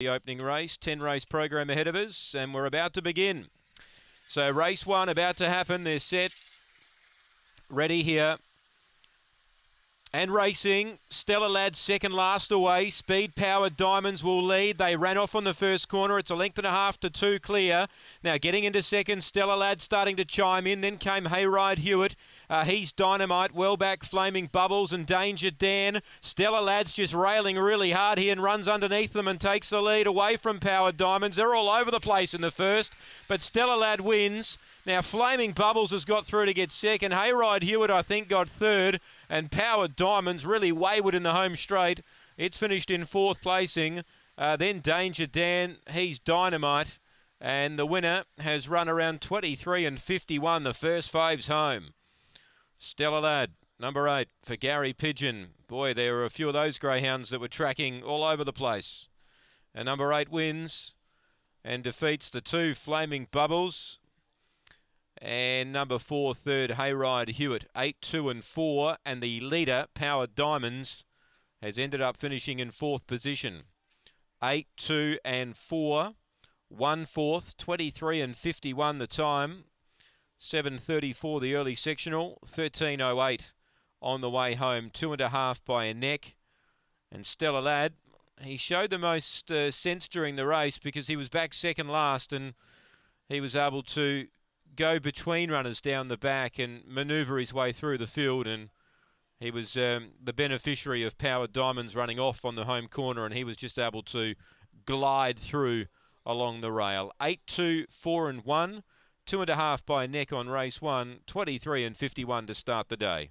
The opening race, 10 race program ahead of us, and we're about to begin. So, race one about to happen. They're set, ready here. And racing, Stella Lad second last away. Speed Power Diamonds will lead. They ran off on the first corner. It's a length and a half to two clear. Now getting into second, Stella Lad starting to chime in. Then came Hayride Hewitt. Uh, he's dynamite. Well back, Flaming Bubbles and Danger Dan. Stella Lad's just railing really hard here and runs underneath them and takes the lead away from Power Diamonds. They're all over the place in the first, but Stella Lad wins. Now Flaming Bubbles has got through to get second. Hayride Hewitt, I think, got third. And Power Diamonds really wayward in the home straight. It's finished in fourth placing. Uh, then Danger Dan, he's dynamite. And the winner has run around 23 and 51, the first fives home. Stella Lad, number eight for Gary Pigeon. Boy, there were a few of those greyhounds that were tracking all over the place. And number eight wins and defeats the two Flaming Bubbles. And number four, third, Hayride Hewitt, eight, two, and four. And the leader, Power Diamonds, has ended up finishing in fourth position. Eight, two, and four. One fourth, 23 and 51 the time. 7.34 the early sectional, 13.08 on the way home, two and a half by a neck. And Stella Ladd, he showed the most uh, sense during the race because he was back second last and he was able to go between runners down the back and manoeuvre his way through the field. And he was um, the beneficiary of Power Diamonds running off on the home corner, and he was just able to glide through along the rail. 8 2, 4 and 1, two and a half by neck on race one, 23 and 51 to start the day.